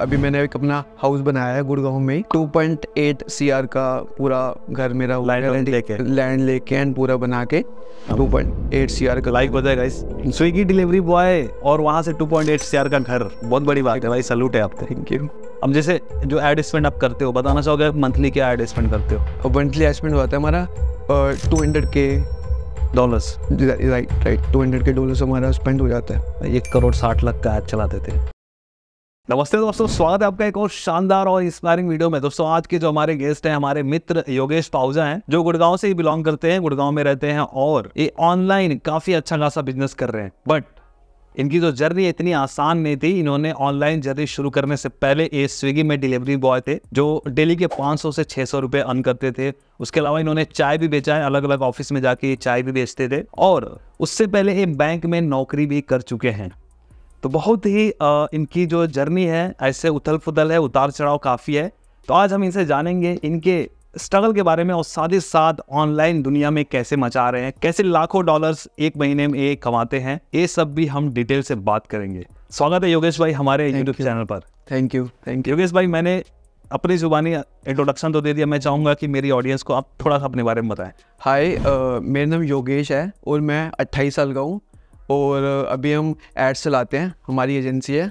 अभी मैंने एक अपना हाउस बनाया है गुड़गांव में 2.8 पॉइंट सीआर का पूरा घर मेरा लैंड लेके लैंड लेके एंड पूरा बना के 2.8 पॉइंट सीआर का लाइक बताए गाइस स्विगी डिलीवरी बॉय और वहाँ से 2.8 पॉइंट सीआर का घर बहुत बड़ी बात है भाई सलूट है आपको थैंक यू अब जैसे जो एड स्पेंड आप करते हो बताना चाहोगे मंथली क्या स्पेंड करते हो मंथली स्पेंड होता है हमारा टू हंड्रेड के dollars right right two hundred के डॉलर्स हमारा स्पेंड हो जाता है एक करोड़ साठ लाख का ऐड चलाते थे नमस्ते दोस्तों स्वागत है आपका एक और शानदार और इंस्पायरिंग वीडियो में दोस्तों आज के जो हमारे गेस्ट हैं हमारे मित्र योगेश पाउजा हैं जो गुड़गांव से ही बिलोंग करते हैं गुड़गांव में रहते हैं और ये ऑनलाइन काफी अच्छा खासा बिजनेस कर रहे हैं बट इनकी जो जर्नी इतनी आसान नहीं थी इन्होंने ऑनलाइन जर्नी शुरू करने से पहले ये स्विगी में डिलीवरी बॉय थे जो डेली के 500 से 600 रुपए अर्न करते थे उसके अलावा इन्होंने चाय भी बेचा है अलग अलग ऑफिस में जाके चाय भी बेचते थे और उससे पहले ये बैंक में नौकरी भी कर चुके हैं तो बहुत ही इनकी जो जर्नी है ऐसे उथल फुथल है उतार चढ़ाव काफ़ी है तो आज हम इनसे जानेंगे इनके स्ट्रगल के बारे में और साथ ही साथ ऑनलाइन दुनिया में कैसे मचा रहे हैं कैसे लाखों डॉलर्स एक महीने में एक कमाते हैं ये सब भी हम डिटेल से बात करेंगे स्वागत है योगेश भाई हमारे यूट्यूब चैनल पर thank you thank you Yogesh भाई मैंने अपनी जुबानी इंट्रोडक्शन तो दे दिया मैं चाहूँगा कि मेरी ऑडियंस को आप थोड़ा सा अपने बारे में बताएं हाय uh, मेरा नाम योगेश है और मैं अट्ठाईस साल का हूँ और अभी हम एड्स चलाते हैं हमारी एजेंसी है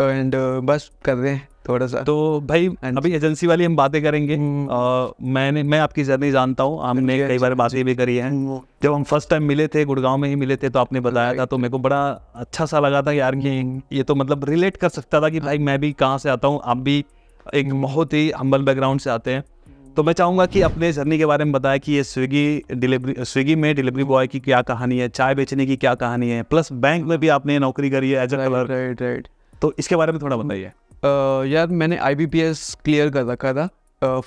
एंड बस कर रहे हैं थोड़ा सा तो भाई अभी एजेंसी वाली हम बातें करेंगे आ, हम्म। मैंने मैं आपकी जर्नी जानता हूँ हमने कई बार बातें भी करी हैं हम्म, जब हम फर्स्ट टाइम मिले थे गुड़गांव में ही मिले थे तो आपने बताया था तो मेरे को बड़ा अच्छा सा लगा था यार कि हम्म। ये तो मतलब रिलेट कर सकता था कि भाई हाँ। मैं भी कहाँ से आता हूँ आप भी एक बहुत ही हम्बल बैकग्राउंड से आते हैं तो मैं चाहूँगा कि अपने जर्नी के बारे में बताया कि ये स्विगी डिलीवरी स्विगी में डिलीवरी बॉय की क्या कहानी है चाय बेचने की क्या कहानी है प्लस बैंक में भी आपने नौकरी करी है as a clerk right right तो इसके बारे में थोड़ा बताइए यार मैंने आई क्लियर कर रखा था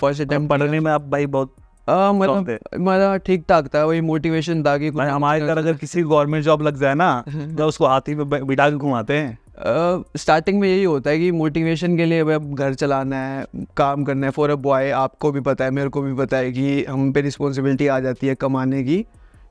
फर्स्ट अटैम्प्ट पढ़ने में आप भाई बहुत मतलब मेरा ठीक ठाक था वही मोटिवेशन था कि हमारे अगर किसी गवर्नमेंट जॉब लग जाए ना तो उसको हाथी में बिठा के घुमाते हैं स्टार्टिंग uh, में यही होता है कि मोटिवेशन के लिए अब घर चलाना है काम करना है फॉर अ बॉय आपको भी पता है मेरे को भी पता है कि हम पे रिस्पॉन्सिबिलिटी आ जाती है कमाने की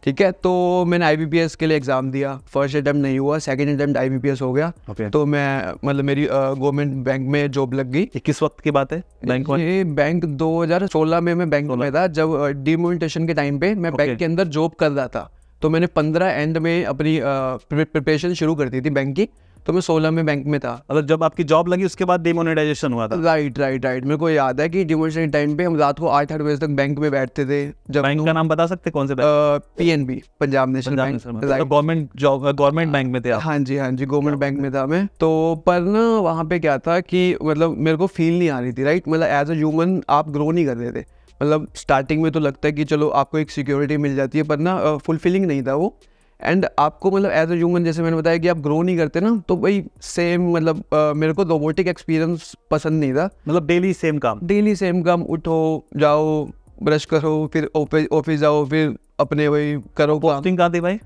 ठीक है तो मैंने आई के लिए एग्ज़ाम दिया फर्स्ट अटैम्प्ट नहीं हुआ सेकेंड अटैम्प्ट आई हो गया okay. तो मैं मतलब मेरी गवर्नमेंट बैंक में जॉब लग गई किस वक्त की बात है बैंक ये बैंक 2016 में मैं बैंक में था जब डिमोनिटेशन के टाइम पे मैं बैंक के अंदर जॉब कर रहा था तो मैंने पंद्रह एंड में अपनी प्रिपरेशन शुरू कर दी थी बैंक की तो मैं सोलह में बैंक में था मतलब जब आपकी जॉब लगी उसके बाद डिमोनेटाइजेशन हुआ था राइट राइट राइट मेरे को याद है कि डिमोनेटाइजेशन टाइम पे हम रात को आठ आठ बजे तक बैंक में बैठते थे जब बैंक का नाम बता सकते कौन से P N B Punjab national bank government job government bank में थे हाँ जी हाँ जी गवर्नमेंट बैंक में था मैं तो पर ना वहाँ पे क्या था कि मतलब मेरे को फील नहीं आ रही थी राइट मतलब एज अ ह्यूमन आप ग्रो नहीं कर रहे थे मतलब स्टार्टिंग में तो लगता है कि चलो आपको एक सिक्योरिटी मिल जाती है पर ना फुलफिलिंग नहीं था वो एंड आपको मतलब एज ए ह्यूमन जैसे मैंने बताया कि आप ग्रो नहीं करते ना तो भाई सेम मतलब आ, uh, मेरे को रोबोटिक एक्सपीरियंस पसंद नहीं था मतलब डेली सेम काम डेली सेम काम उठो जाओ ब्रश करो फिर ऑफिस जाओ फिर अपने वही करो पोस्टिंग कहाँ थी भाई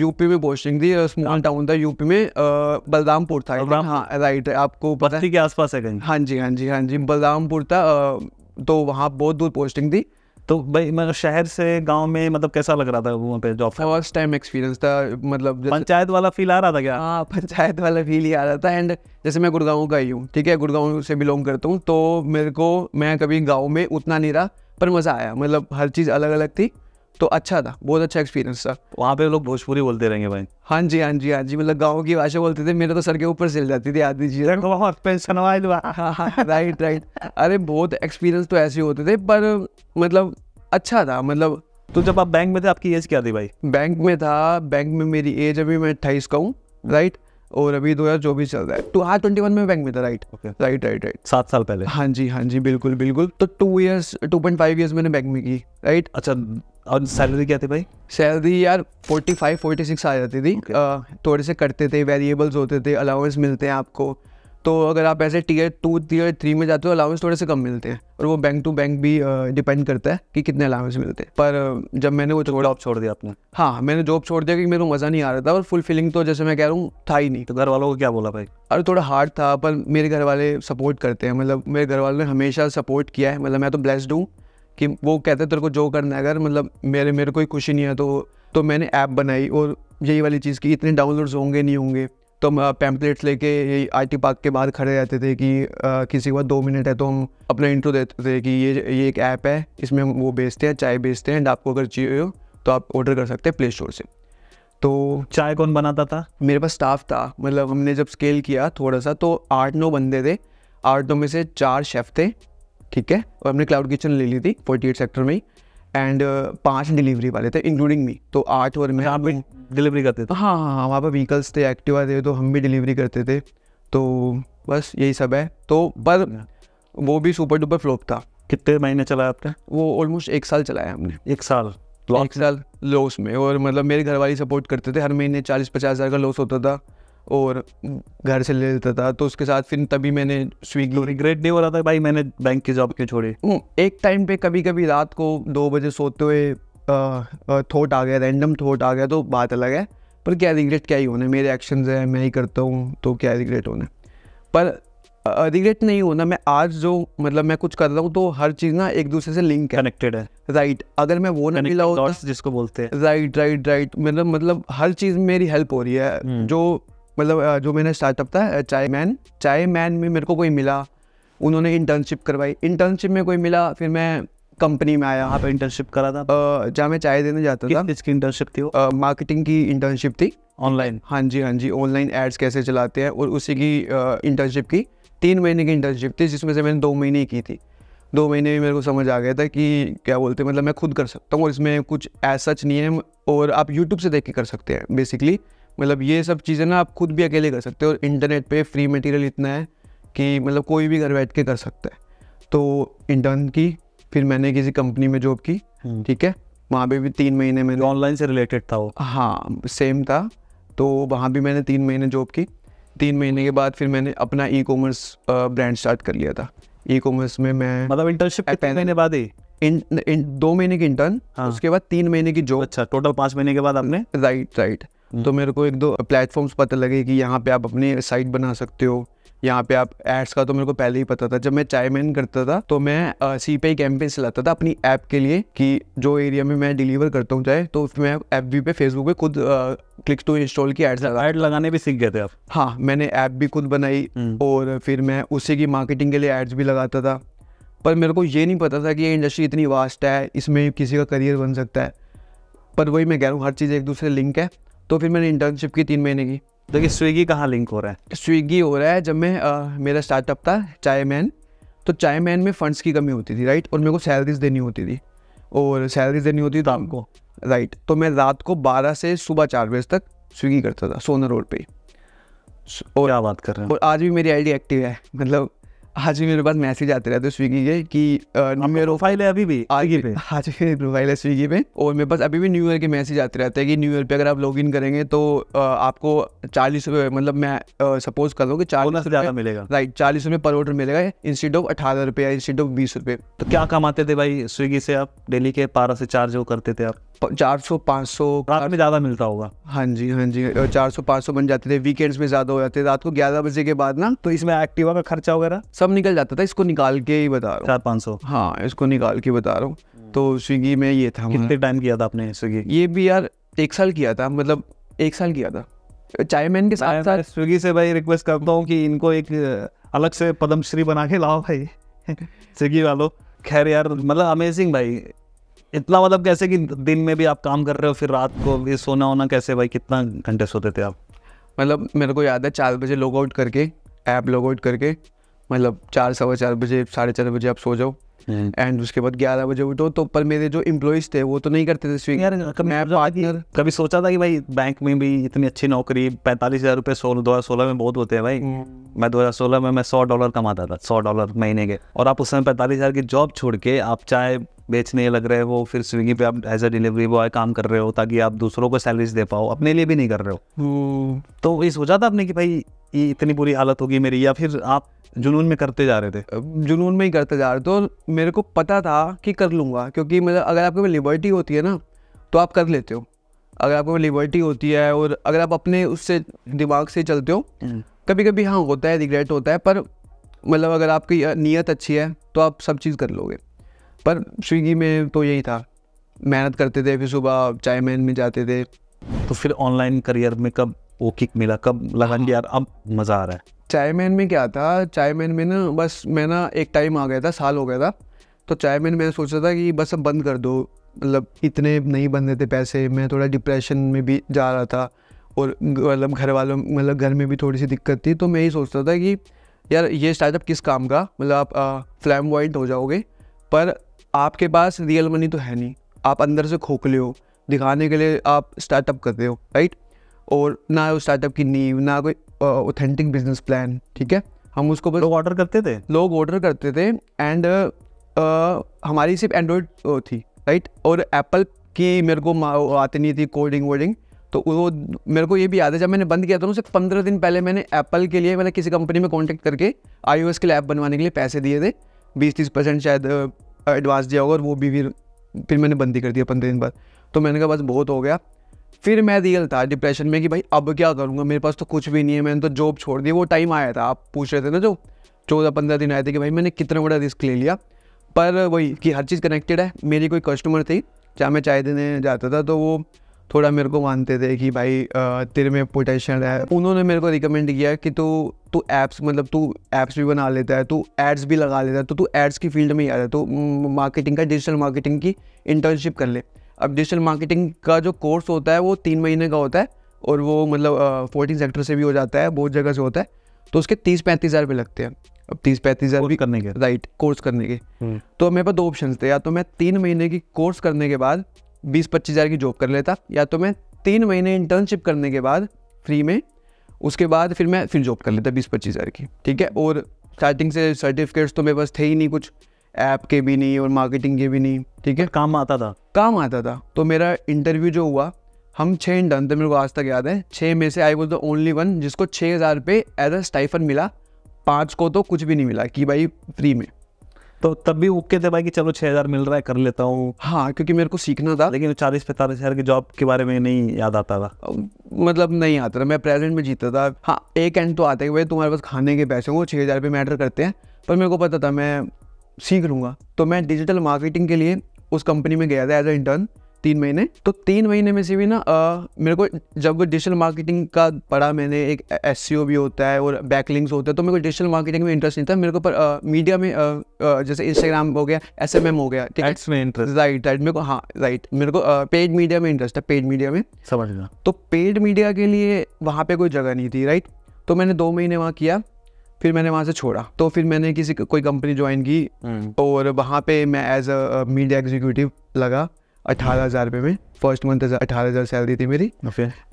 यूपी uh, में पोस्टिंग थी स्मॉल uh, टाउन था यूपी में बलरामपुर था बलराम हाँ राइट है आपको बस्ती के आसपास है कहीं हाँ जी हाँ जी हाँ जी बलरामपुर था तो वहाँ बहुत दूर पोस्टिंग थी तो भाई मैं मतलब शहर से गांव में मतलब कैसा लग रहा था वहाँ पे जॉब फर्स्ट टाइम एक्सपीरियंस था मतलब पंचायत वाला फील आ रहा था क्या हाँ पंचायत वाला फील ही आ रहा था एंड जैसे मैं गुड़गांव का ही हूँ ठीक है गुड़गांव से बिलोंग करता हूँ तो मेरे को मैं कभी गाँव में उतना नहीं रहा पर मज़ा आया मतलब हर चीज़ अलग अलग थी तो अच्छा था बहुत अच्छा एक्सपीरियंस था वहाँ पे लोग भोजपुरी बोलते रहेंगे भाई हाँ जी हाँ जी हाँ जी मतलब गाँव की भाषा बोलते थे मेरे तो सर के ऊपर सिल जाती थी आधी चीज़ पेंशन राइट राइट अरे बहुत एक्सपीरियंस तो ऐसे होते थे पर मतलब अच्छा था मतलब तो जब आप बैंक में थे आपकी एज क्या थी भाई बैंक में था बैंक में मेरी एज अभी मैं अट्ठाईस का हूँ राइट और अभी दो तो हज़ार चौबीस चल रहा है टू हाँ ट्वेंटी वन में बैंक में था राइट राइट राइट राइट सात साल पहले हाँ जी हाँ जी बिल्कुल बिल्कुल तो two years two point five years मैंने बैंक में की राइट अच्छा और सैलरी क्या थी भाई सैलरी यार फोर्टी फाइव फोर्टी सिक्स आ जाती थी okay. uh, थोड़े से करते थे वेरिएबल्स होते थे अलाउंस मिलते हैं आपको तो अगर आप ऐसे टीयर टू टीयर थ्री में जाते हो अलाउंस थोड़े से कम मिलते हैं और वो बैंक टू बैंक भी डिपेंड करता है कि कितने अलाउंस मिलते हैं पर जब मैंने वो जॉब तो छोड़, छोड़ दिया आपने हाँ मैंने जॉब छोड़ दिया क्योंकि मेरे को मज़ा नहीं आ रहा था और फुलफिलिंग तो जैसे मैं कह रहा हूँ था ही नहीं तो घर वालों को क्या बोला भाई अरे थोड़ा हार्ड था पर मेरे घर वाले सपोर्ट करते हैं मतलब मेरे घर वालों ने हमेशा सपोर्ट किया है मतलब मैं तो ब्लेस्ड हूँ कि वो कहते हैं तेरे को जो करना है अगर मतलब मेरे मेरे कोई खुशी नहीं है तो तो मैंने ऐप बनाई और यही वाली चीज़ की इतने डाउनलोड्स होंगे नहीं होंगे तो हम पैम्पलेट्स लेके आईटी पार्क के बाहर खड़े रहते थे कि आ, किसी के पास दो मिनट है तो हम अपना इंट्रो देते थे कि ये ये एक ऐप है इसमें हम वो बेचते हैं चाय बेचते हैं एंड आपको अगर चाहिए हो तो आप ऑर्डर कर सकते हैं प्ले स्टोर से तो चाय कौन बनाता था मेरे पास स्टाफ था मतलब हमने जब स्केल किया थोड़ा सा तो आठ नौ बंदे थे आठ नौ में से चार शेफ़ थे ठीक है और हमने क्लाउड किचन ले ली थी फोर्टी एट सेक्टर में ही एंड uh, पांच डिलीवरी वाले थे इंक्लूडिंग मी तो आठ और मैं अच्छा, आप भी डिलीवरी करते थे हाँ हाँ, हाँ वहाँ पर व्हीकल्स थे एक्टिवा थे तो हम भी डिलीवरी करते थे तो बस यही सब है तो पर अच्छा। वो भी सुपर डुपर फ्लॉप था कितने महीने चलाया आपने वो ऑलमोस्ट एक साल चलाया हमने एक साल एक साल लॉस में और मतलब मेरे घर वाले सपोर्ट करते थे हर महीने चालीस पचास हज़ार का लॉस होता था और घर से ले लेता था तो उसके साथ फिर तभी मैंने स्विगी रिग्रेट नहीं हो रहा था भाई मैंने बैंक की जॉब क्यों छोड़े हम्म, एक टाइम पे कभी कभी रात को दो बजे सोते हुए थॉट आ गया रैंडम थॉट आ गया तो बात अलग है पर क्या रिग्रेट क्या ही होने मेरे एक्शन है मैं ही करता हूँ तो क्या रिग्रेट होने पर रिग्रेट नहीं होना मैं आज जो मतलब मैं कुछ कर रहा हूँ तो हर चीज़ ना एक दूसरे से लिंक कनेक्टेड है राइट right. अगर मैं वो ना मिला जिसको बोलते हैं राइट राइट राइट मतलब मतलब हर चीज़ मेरी हेल्प हो रही है हम्म। जो मतलब जो मैंने स्टार्टअप था चाय मैन चाय मैन में मेरे को कोई मिला उन्होंने इंटर्नशिप करवाई इंटर्नशिप में कोई मिला फिर मैं कंपनी में आया वहाँ पे इंटर्नशिप करा था जहाँ मैं चाय देने जाता था इसकी इंटर्नशिप थी मार्केटिंग की इंटर्नशिप थी ऑनलाइन हाँ जी हाँ जी ऑनलाइन एड्स कैसे चलाते हैं और उसी की इंटर्नशिप की तीन महीने की इंटर्नशिप थी जिसमें से मैंने दो महीने की थी दो महीने में मेरे को समझ आ गया था कि क्या बोलते हैं मतलब मैं खुद कर सकता हूँ और इसमें कुछ ऐसा नहीं है और आप यूट्यूब से देख के कर सकते हैं बेसिकली मतलब ये सब चीज़ें ना आप खुद भी अकेले कर सकते हो और इंटरनेट पे फ्री मटेरियल इतना है कि मतलब कोई भी घर बैठ के कर सकता है तो इंटर्न की फिर मैंने किसी कंपनी में जॉब की हम्म। ठीक है वहाँ पे भी तीन महीने में ऑनलाइन से रिलेटेड था वो हाँ सेम था तो वहाँ भी मैंने तीन महीने जॉब की तीन महीने के बाद फिर मैंने अपना ई कॉमर्स ब्रांड स्टार्ट कर लिया था ई कॉमर्स में मैं मतलब इंटर्नशिप महीने बाद ही इन, इन दो महीने की इंटर्न हाँ। उसके बाद तीन महीने की जॉब अच्छा टोटल पाँच महीने के बाद आपने राइट राइट तो मेरे को एक दो प्लेटफॉर्म्स पता लगे कि यहाँ पे आप अपनी साइट बना सकते हो यहाँ पे आप एड्स का तो मेरे को पहले ही पता था जब मैं चाय मैन करता था तो मैं सी पे कैंपेन चलाता था अपनी ऐप के लिए कि जो एरिया में मैं डिलीवर करता हूँ चाहे तो मैं ऐप भी पे फेसबुक पे खुद क्लिक टू इंस्टॉल की एड्स लगा एड लगाने भी सीख गए थे आप हाँ मैंने ऐप भी खुद बनाई हम्म। और फिर मैं उसी की मार्केटिंग के लिए एड्स भी लगाता था पर मेरे को ये नहीं पता था कि ये इंडस्ट्री इतनी वास्ट है इसमें किसी का करियर बन सकता है पर वही मैं कह रहा हूँ हर चीज़ एक दूसरे लिंक है तो फिर मैंने इंटर्नशिप की तीन महीने की देखिए तो स्विगी कहाँ लिंक हो रहा है स्विगी हो रहा है जब मैं आ, मेरा स्टार्टअप था चाय मैन तो चाय मैन में फ़ंड्स की कमी होती थी राइट और मेरे को सैलरीज देनी होती थी और सैलरीज देनी होती थी शाम को राइट तो मैं रात को बारह से सुबह चार बजे तक स्विगी करता था सोना रोड पर और क्या बात कर रहे हैं और आज भी मेरी आईडी एक्टिव है मतलब हाँ जी मेरे पास मैसेज आते रहते स्विगी के कि मेरा प्रोफाइल है अभी भी आगे पे हाँ जी मेरी प्रोफाइल है स्विगी पे और मेरे पास अभी भी न्यू ईयर के मैसेज आते रहते हैं कि न्यू ईयर पे अगर आप लॉग इन करेंगे तो आपको चालीस रुपये मतलब मैं सपोज कर लूँ कि चालीस ज़्यादा मिलेगा राइट चालीस रुपये पर ऑर्डर मिलेगा इंस्टीट ऑफ अठारह रुपये या इंस्टीट ऑफ बीस रुपये तो क्या कमाते थे भाई स्विगी से आप डेली के बारह से चार जो करते थे आप चार सौ में ज़्यादा मिलता होगा हाँ जी हाँ जी चार सौ पाँच सौ बन जाते थे वीकेंड्स में ज़्यादा हो जाते रात को ग्यारह बजे के बाद ना तो इसमें एक्टिवा का खर्चा वगैरह सब निकल जाता था इसको निकाल के ही बता रहा चार पाँच सौ हाँ इसको निकाल के बता रहा हूँ तो स्विगी में ये था कितने टाइम किया था आपने स्विगी ये भी यार एक साल किया था मतलब एक साल किया था चाय मैन के साथ साथ स्विगी से भाई रिक्वेस्ट करता हूँ कि इनको एक अलग से पद्मश्री बना के लाओ भाई स्विगी वालों खैर यार मतलब अमेजिंग भाई इतना मतलब कैसे कि दिन में भी आप काम कर रहे हो फिर रात को भी सोना होना कैसे भाई कितना घंटे सोते थे आप मतलब मेरे को याद है चार बजे लॉग आउट करके ऐप लॉग आउट करके मतलब चार सवा चार बजे साढ़े चार बजे आप सो जाओ एंड उसके बाद ग्यारह बजे उठो तो पर मेरे जो इम्प्लॉयज थे वो तो नहीं करते थे स्विंग यार कभी मैं पार्टनर कभी सोचा था कि भाई बैंक में भी इतनी अच्छी नौकरी पैंतालीस हज़ार रुपये सोलह दो हज़ार सोलह में बहुत होते हैं भाई hmm. मैं दो हज़ार सोलह में मैं सौ डॉलर कमाता था सौ डॉलर महीने के और आप उस समय पैंतालीस हज़ार की जॉब छोड़ के आप चाहे बेचने लग रहे हो फिर स्विगी पे आप एज अ डिलीवरी बॉय काम कर रहे हो ताकि आप दूसरों को सैलरीज दे पाओ अपने लिए भी नहीं कर रहे हो hmm. तो ये सोचा था आपने कि भाई ये इतनी बुरी हालत होगी मेरी या फिर आप जुनून में करते जा रहे थे जुनून में ही करते जा रहे तो मेरे को पता था कि कर लूँगा क्योंकि मतलब अगर आपके में लिबर्टी होती है ना तो आप कर लेते हो अगर आपके पास लिबर्टी होती है और अगर आप अपने उससे दिमाग से चलते हो हम्म। कभी कभी हाँ होता है रिग्रेट होता है पर मतलब अगर आपकी नीयत अच्छी है तो आप सब चीज़ कर लोगे पर स्विगी में तो यही था मेहनत करते थे फिर सुबह चाय मैन में जाते थे तो फिर ऑनलाइन करियर में कब वो किक मिला कब लगा हाँ। यार अब मज़ा आ रहा है चायमैन में क्या था चायमैन में ना बस मैं ना एक टाइम आ गया था साल हो गया था तो चायमैन मैंने सोचा था कि बस अब बंद कर दो मतलब इतने नहीं बन रहे थे पैसे मैं थोड़ा डिप्रेशन में भी जा रहा था और मतलब घर वालों मतलब घर में भी थोड़ी सी दिक्कत थी तो मैं यही सोचता था कि यार ये स्टार्टअप किस काम का मतलब आप फ्लैम वाइट हो जाओगे पर आपके पास रियल मनी तो है नहीं आप अंदर से खोखले हो दिखाने के लिए आप स्टार्टअप कर रहे हो राइट और ना उस स्टार्टअप की नींव ना कोई ऑथेंटिक बिजनेस प्लान ठीक है हम उसको लोग ऑर्डर करते थे लोग ऑर्डर करते थे एंड uh, हमारी सिर्फ एंड्रॉयड थी राइट और एप्पल की मेरे को आती नहीं थी कोडिंग वोडिंग तो वो मेरे को ये भी याद है जब मैंने बंद किया था ना उसे पंद्रह दिन पहले मैंने एप्पल के लिए मैंने किसी कंपनी में कॉन्टैक्ट करके आई के लिए ऐप बनवाने के लिए पैसे दिए थे बीस तीस परसेंट शायद एडवांस दिया होगा और वो भी फिर फिर मैंने बंद ही कर दिया पंद्रह दिन बाद तो मैंने कहा बस बहुत हो गया फिर मैं रियल था डिप्रेशन में कि भाई अब क्या करूँगा मेरे पास तो कुछ भी नहीं है मैंने तो जॉब छोड़ दी वो टाइम आया था आप पूछ रहे थे ना जो चौदह पंद्रह दिन आए थे कि भाई मैंने कितना बड़ा रिस्क ले लिया पर वही कि हर चीज़ कनेक्टेड है मेरी कोई कस्टमर थी जहाँ मैं चाय देने जाता था तो वो थोड़ा मेरे को मानते थे कि भाई तेरे में पोटेंशियल है उन्होंने मेरे को रिकमेंड किया कि तू तू ऐप्स मतलब तू ऐप्स भी बना लेता है तू एड्स भी लगा लेता है तो तू एड्स की फील्ड में ही आ रहा है तो मार्केटिंग का डिजिटल मार्केटिंग की इंटर्नशिप कर ले अब डिजिटल मार्केटिंग का जो कोर्स होता है वो तीन महीने का होता है और वो मतलब फोर्टीन सेक्टर से भी हो जाता है बहुत जगह से होता है तो उसके तीस पैंतीस हज़ार रुपये लगते हैं अब तीस पैंतीस हज़ार भी करने के राइट कोर्स करने के हम्म। तो मेरे पास दो ऑप्शन थे या तो मैं तीन महीने की कोर्स करने के बाद बीस पच्चीस हज़ार की जॉब कर लेता या तो मैं तीन महीने इंटर्नशिप करने के बाद फ्री में उसके बाद फिर मैं फिर जॉब कर लेता बीस पच्चीस हज़ार की ठीक है और स्टार्टिंग से सर्टिफिकेट्स तो मेरे पास थे ही नहीं कुछ ऐप के भी नहीं और मार्केटिंग के भी नहीं ठीक है काम आता था काम आता था तो मेरा इंटरव्यू जो हुआ हम छः इंटर्न थे मेरे को आज तक याद है छः में से I was the only one जिसको छः हज़ार रुपये एज अ स्टाइफन मिला पाँच को तो कुछ भी नहीं मिला कि भाई फ्री में तो तब भी ओके थे भाई कि चलो छः हज़ार मिल रहा है कर लेता हूँ हाँ क्योंकि मेरे को सीखना था लेकिन चालीस पैंतालीस हज़ार के जॉब के बारे में नहीं याद आता था मतलब नहीं आता था मैं प्रेजेंट में जीता था हाँ एक एंड तो आते भाई तुम्हारे पास खाने के पैसे वो छः हज़ार रुपये मैटर करते हैं पर मेरे को पता था मैं सीख लूँगा तो मैं डिजिटल मार्केटिंग के लिए उस कंपनी में गया था एज अ इंटर्न तीन महीने तो तीन महीने में से भी ना आ, मेरे को जब डिजिटल मार्केटिंग का पढ़ा मैंने एक एस e भी होता है और बैकलिंग्स होते हैं तो मेरे को डिजिटल मार्केटिंग में इंटरेस्ट नहीं था मेरे को पर आ, मीडिया में आ, जैसे इंस्टाग्राम हो गया एस हो गया ठीक में इंटरेस्ट राइट राइट मेरे को हाँ राइट मेरे को पेड मीडिया में इंटरेस्ट है पेड मीडिया में समझ गया तो पेड मीडिया के लिए वहाँ पर कोई जगह नहीं थी राइट तो मैंने दो महीने वहाँ किया फिर मैंने वहाँ से छोड़ा तो फिर मैंने किसी कोई कंपनी ज्वाइन की हम्म। और वहाँ पे मैं एज अ मीडिया एग्जीक्यूटिव लगा अठारह हम्म। हज़ार रुपये में फर्स्ट मंथ अठारह हज़ार सैलरी थी मेरी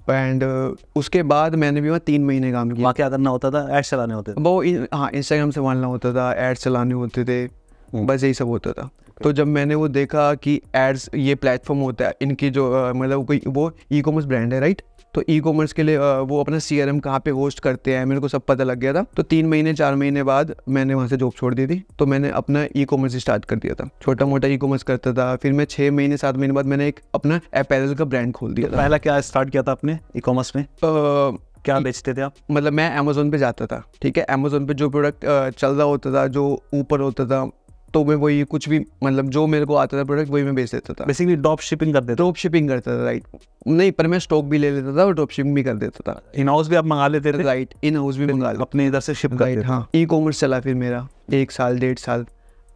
एंड uh, उसके बाद मैंने भी वहाँ तीन महीने काम किया क्या करना होता था एड्स चलाने होते थे वो हाँ इंस्टाग्राम से मानना होता था एड्स चलाने होते थे हम्म। बस यही सब होता था तो जब मैंने वो देखा कि एड्स ये प्लेटफॉर्म होता है इनकी जो मतलब कोई वो ई कॉमर्स ब्रांड है राइट तो ई कॉमर्स के लिए वो अपना सी आर एम कहाँ पे होस्ट करते हैं मेरे को सब पता लग गया था तो तीन महीने चार महीने बाद मैंने वहाँ से जॉब छोड़ दी थी तो मैंने अपना ई कॉमर्स स्टार्ट कर दिया था छोटा मोटा ई कॉमर्स करता था फिर मैं छः महीने सात महीने बाद मैंने एक अपना अपैरल का ब्रांड खोल दिया तो था पहला क्या स्टार्ट किया था आपने ई कॉमर्स में क्या e- बेचते थे आप मतलब मैं अमेजोन पे जाता था ठीक है अमेजोन पे जो प्रोडक्ट चल रहा होता था जो ऊपर होता था तो मैं वही कुछ भी मतलब जो मेरे को आता था प्रोडक्ट वही मैं बेच देता था बेसिकली ड्रॉप शिपिंग कर देता ड्रॉप शिपिंग करता था राइट नहीं पर मैं स्टॉक भी ले लेता था और ड्रॉप शिपिंग भी कर देता था इन हाउस भी आप मंगा लेते थे राइट इन हाउस भी मंगा अपने इधर से शिप राइट हाँ ई कॉमर्स चला फिर मेरा एक साल डेढ़ साल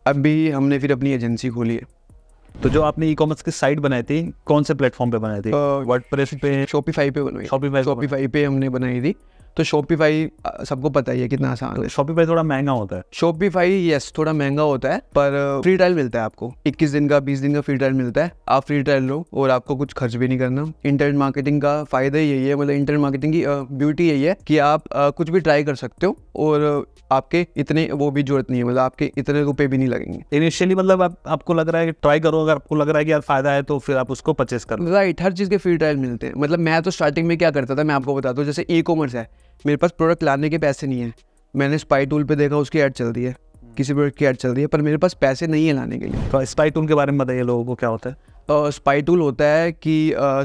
अभी हमने फिर अपनी एजेंसी खोली है तो जो आपने ई कॉमर्स की साइट बनाई थी कौन से प्लेटफॉर्म पे बनाई थी वर्ड पे शॉपिफाई पे बनाई शॉपिफाई शॉपिफाई पे हमने बनाई थी तो शॉपिफाई सबको पता ही है कितना आसान तो है शॉपिफाई थोड़ा महंगा होता है शॉपिफाई यस थोड़ा महंगा होता है पर फ्री ट्रायल मिलता है आपको 21 दिन का 20 दिन का फ्री ट्रायल मिलता है आप फ्री ट्रायल लो और आपको कुछ खर्च भी नहीं करना इंटरनेट मार्केटिंग का फायदा यही है मतलब इंटरनेट मार्केटिंग की ब्यूटी यही है कि आप कुछ भी ट्राई कर सकते हो और आपके इतने वो भी जरूरत नहीं है मतलब आपके इतने रुपए भी नहीं लगेंगे इनिशियली मतलब आप, आपको लग रहा है कि ट्राई करो अगर आपको लग रहा है कि यार फायदा है तो फिर आप उसको परचेस करो राइट हर चीज़ के फ्री ट्रायल मिलते हैं मतलब मैं तो स्टार्टिंग में क्या करता था मैं आपको बताता हूँ जैसे ई कॉमर्स है मेरे पास प्रोडक्ट लाने के पैसे नहीं है मैंने स्पाई टूल पे देखा उसकी ऐड चल रही है हम्म। किसी प्रोडक्ट की ऐड चल रही है पर मेरे पास पैसे नहीं है लाने के लिए तो स्पाई टूल के बारे में बताइए लोगों को क्या होता है स्पाई टूल होता है कि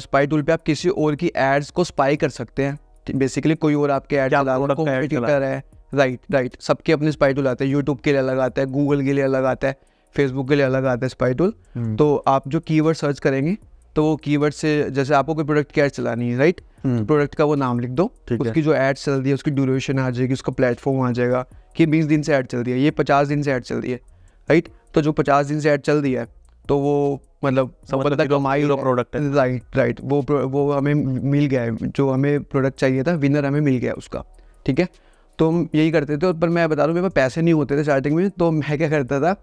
स्पाई टूल पे आप किसी और की एड्स को स्पाई कर सकते हैं बेसिकली कोई और आपके एड कॉम्पिटिटर है राइट राइट सबके अपने स्पाई टूल आते हैं यूट्यूब के लिए अलग आता है गूगल के लिए अलग आता है फेसबुक के लिए अलग आता है स्पाई हम्म। टूल तो आप जो कीवर्ड सर्च करेंगे तो वो कीवर्ड से जैसे आपको कोई प्रोडक्ट की एड चलानी है राइट प्रोडक्ट तो हम्म। का वो नाम लिख दो उसकी जो एड चल रही है उसकी ड्यूरेशन आ जाएगी उसका प्लेटफॉर्म आ जाएगा कि बीस दिन से ऐड चल रही है ये पचास दिन से ऐड चल रही है राइट तो जो पचास दिन से ऐड चल रही है तो वो मतलब प्रोडक्ट मतलब है राइट राइट वो वो हमें मिल गया है जो हमें प्रोडक्ट चाहिए था विनर हमें मिल गया उसका ठीक है तो हम यही करते थे पर मैं बता रहा हूँ मेरे पास पैसे नहीं होते थे स्टार्टिंग में तो मैं क्या करता था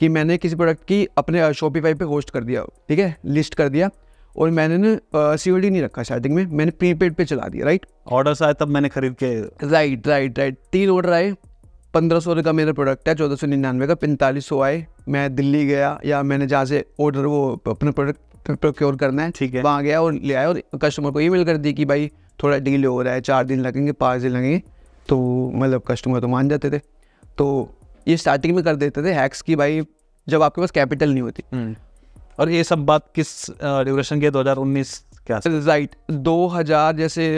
कि मैंने किसी प्रोडक्ट की अपने शॉपिफाई पे होस्ट कर दिया ठीक है लिस्ट कर दिया और मैंने ना सी नहीं रखा स्टार्टिंग में मैंने प्रीपेड पे चला दिया राइट ऑर्डर आए तब मैंने खरीद के राइट राइट राइट तीन ऑर्डर आए पंद्रह सौ का मेरा प्रोडक्ट है चौदह सौ निन्यानवे का पैंतालीस सौ आए मैं दिल्ली गया या मैंने जहाँ से ऑर्डर वो अपना प्रोडक्ट प्रोक्योर करना है ठीक है वहाँ गया और ले आया और कस्टमर को ईमेल कर दी कि भाई थोड़ा डील हो रहा है चार दिन लगेंगे पाँच दिन लगेंगे तो मतलब कस्टमर तो मान जाते थे तो ये स्टार्टिंग में कर देते थे हैक्स की भाई जब आपके पास कैपिटल नहीं होती हम्म। और ये सब बात किस ड्यूरेशन के हज़ार क्या राइट दो हज़ार जैसे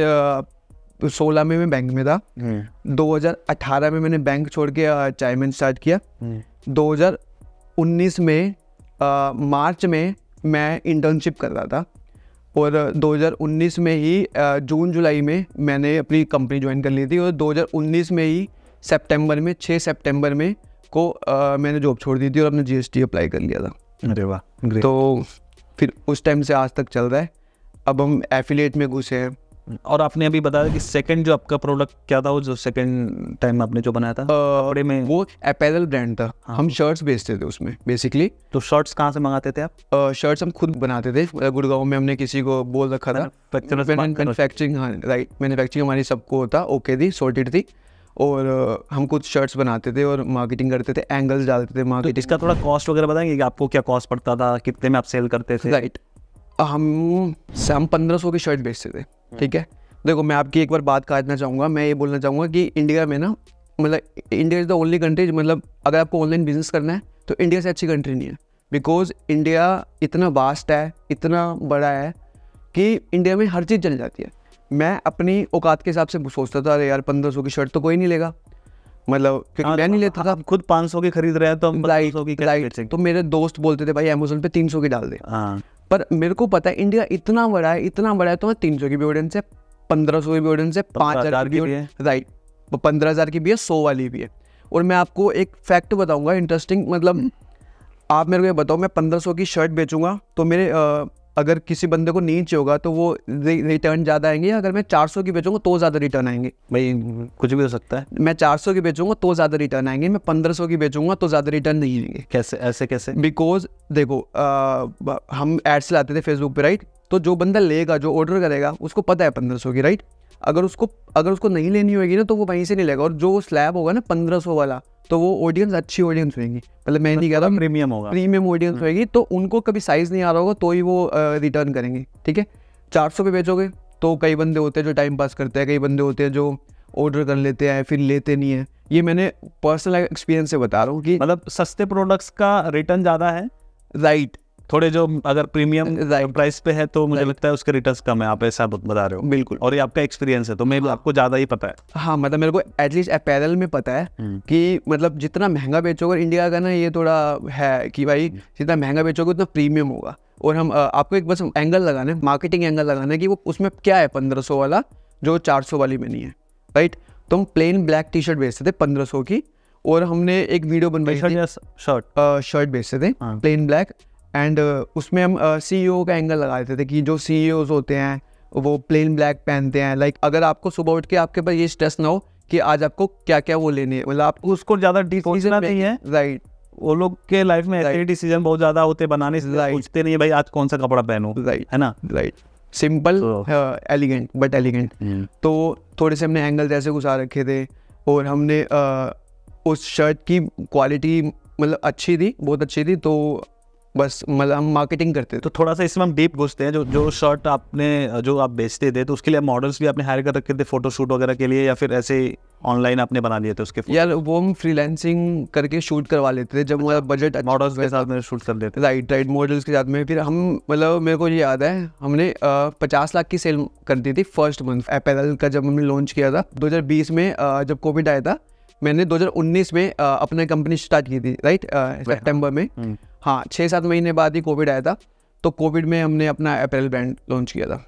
सोलह में मैं बैंक में था हम्म। दो हजार अठारह में मैंने बैंक छोड़ के चाइमिन स्टार्ट किया हम्म। दो हजार उन्नीस में आ, मार्च में मैं इंटर्नशिप कर रहा था और 2019 में ही जून जुलाई में मैंने अपनी कंपनी ज्वाइन कर ली थी और 2019 में ही सितंबर में छः सितंबर में को आ, मैंने जॉब छोड़ दी थी और अपने जीएसटी अप्लाई कर लिया था अरे वाह तो फिर उस टाइम से आज तक चल रहा है अब हम एफिलेट में घुसे हैं और आपने अभी बताया कि सेकंड जो आपका प्रोडक्ट क्या था वो जो सेकंड टाइम आपने जो बनाया था आ, में वो अपैरल ब्रांड था हाँ, हम शर्ट्स बेचते थे उसमें बेसिकली तो शर्ट्स कहाँ से मंगाते थे आप शर्ट्स हम खुद बनाते थे गुड़गांव में हमने किसी को बोल रखा था मैन्युफैक्चरिंग राइट मैन्युफैक्चरिंग हमारी सबको होता ओके थी सॉर्टेड थी और हम कुछ शर्ट्स बनाते थे और मार्केटिंग करते थे एंगल्स डालते थे मार्केटिंग तो इसका थोड़ा कॉस्ट वगैरह बताएंगे कि आपको क्या कॉस्ट पड़ता था कितने में आप सेल करते थे राइट हम हम पंद्रह सौ की शर्ट बेचते थे ठीक है देखो मैं आपकी एक बार बात काटना चाहूँगा मैं ये बोलना चाहूँगा कि इंडिया में ना मतलब India is the only country मतलब अगर आपको ऑनलाइन बिजनेस करना है तो इंडिया से अच्छी कंट्री नहीं है बिकॉज इंडिया इतना वास्ट है इतना बड़ा है कि इंडिया में हर चीज़ चल जाती है मैं अपनी औकात के हिसाब से सोचता था अरे यार पंद्रह सौ की शर्ट तो कोई नहीं लेगा मतलब क्योंकि हाँ, मैं नहीं तो लेता था आप खुद पाँच सौ की खरीद रहे हैं तो हम की लाइट तो मेरे दोस्त बोलते थे भाई अमेजोन पे तीन सौ की डाल दे हाँ। पर मेरे को पता है इंडिया इतना बड़ा है इतना बड़ा है तो मैं तीन सौ की भी से पंद्रह सौ की भी तो से पाँच हज़ार की भी राइट पंद्रह हज़ार की भी है सौ वाली भी है और मैं आपको एक फैक्ट बताऊंगा इंटरेस्टिंग मतलब आप मेरे को ये बताओ मैं पंद्रह सौ की शर्ट बेचूंगा तो मेरे अगर किसी बंदे को नीचे होगा तो वो रिटर्न ज़्यादा आएंगे अगर मैं 400 की बेचूंगा तो ज़्यादा रिटर्न आएंगे भाई कुछ भी हो सकता है मैं 400 की बेचूंगा तो ज़्यादा रिटर्न आएंगे मैं 1500 की बेचूंगा तो ज़्यादा रिटर्न नहीं आएंगे कैसे ऐसे कैसे बिकॉज देखो आ, हम एड्स लाते थे फेसबुक पर राइट तो जो बंदा लेगा जो ऑर्डर करेगा उसको पता है पंद्रह की राइट अगर उसको अगर उसको नहीं लेनी होगी ना तो वो वहीं से नहीं लेगा और जो स्लैब होगा ना पंद्रह सौ वाला तो वो ऑडियंस अच्छी ऑडियंस होगी मतलब मैं नहीं कह रहा प्रीमियम मतलब होगा प्रीमियम ऑडियंस होगी तो उनको कभी साइज़ नहीं आ रहा होगा तो ही वो रिटर्न करेंगे ठीक है चार सौ पे बेचोगे तो कई बंदे होते हैं जो टाइम पास करते हैं कई बंदे होते हैं जो ऑर्डर कर लेते हैं फिर लेते नहीं है ये मैंने पर्सनल एक्सपीरियंस से बता रहा हूँ कि मतलब सस्ते प्रोडक्ट्स का रिटर्न ज़्यादा है राइट थोड़े जो अगर प्रीमियम प्राइस पे है तो मुझे लगता है उसके रिटर्न कम है आप ऐसा बता रहे हो बिल्कुल और ये आपका एक्सपीरियंस है तो मैं हाँ। आपको ज़्यादा ही पता है हाँ मतलब मेरे को एटलीस्ट अपैरल में पता है हम्म। कि मतलब जितना महंगा बेचोगे इंडिया का ना ये थोड़ा है कि भाई हम्म। जितना महंगा बेचोगे उतना प्रीमियम होगा और हम आपको एक बस एंगल लगाना है मार्केटिंग एंगल लगाना है कि वो उसमें क्या है पंद्रह वाला जो चार वाली में नहीं है राइट तो हम प्लेन ब्लैक टी शर्ट बेचते थे पंद्रह की और हमने एक वीडियो बनवाई थी शर्ट शर्ट बेचते थे प्लेन हाँ। ब्लैक एंड uh, उसमें हम सी uh, e का एंगल लगा देते थे कि जो सी e होते हैं वो प्लेन ब्लैक पहनते हैं लाइक अगर आपको सुबह उठ के आपके पास ये स्ट्रेस ना हो कि आज आपको क्या क्या वो लेने मतलब आप उसको ज़्यादा डिसीजन नहीं है राइट वो लोग के लाइफ में ऐसे डिसीजन बहुत ज़्यादा होते बनाने से पूछते नहीं भाई आज कौन सा कपड़ा पहनो राइट है ना right simple elegant but elegant तो थोड़े से हमने एंगल जैसे घुसा रखे थे और हमने uh, उस शर्ट की क्वालिटी मतलब अच्छी थी बहुत अच्छी थी तो बस मतलब हम मार्केटिंग करते थे तो थोड़ा सा इसमें हम डीप घुसते हैं जो जो शर्ट आपने जो आप बेचते थे तो उसके लिए मॉडल्स भी आपने हायर कर रखे थे फोटोशूट वगैरह के लिए या फिर ऐसे ऑनलाइन आपने बना लिए थे उसके यार वो हम फ्रीलैंसिंग करके शूट करवा लेते थे जब मेरा बजट मॉडल्स के साथ में शूट कर लेते राइट राइट मॉडल्स के साथ में फिर हम मतलब मेरे को ये याद है हमने पचास लाख की सेल कर दी थी फर्स्ट मंथ अपैरल का जब हमने लॉन्च किया था दो में जब कोविड आया था मैंने 2019 में अपने कंपनी स्टार्ट की थी राइट हाँ। सितंबर में हम्म। हाँ छः सात महीने बाद ही कोविड आया था तो कोविड में हमने अपना अप्रैल ब्रांड लॉन्च किया था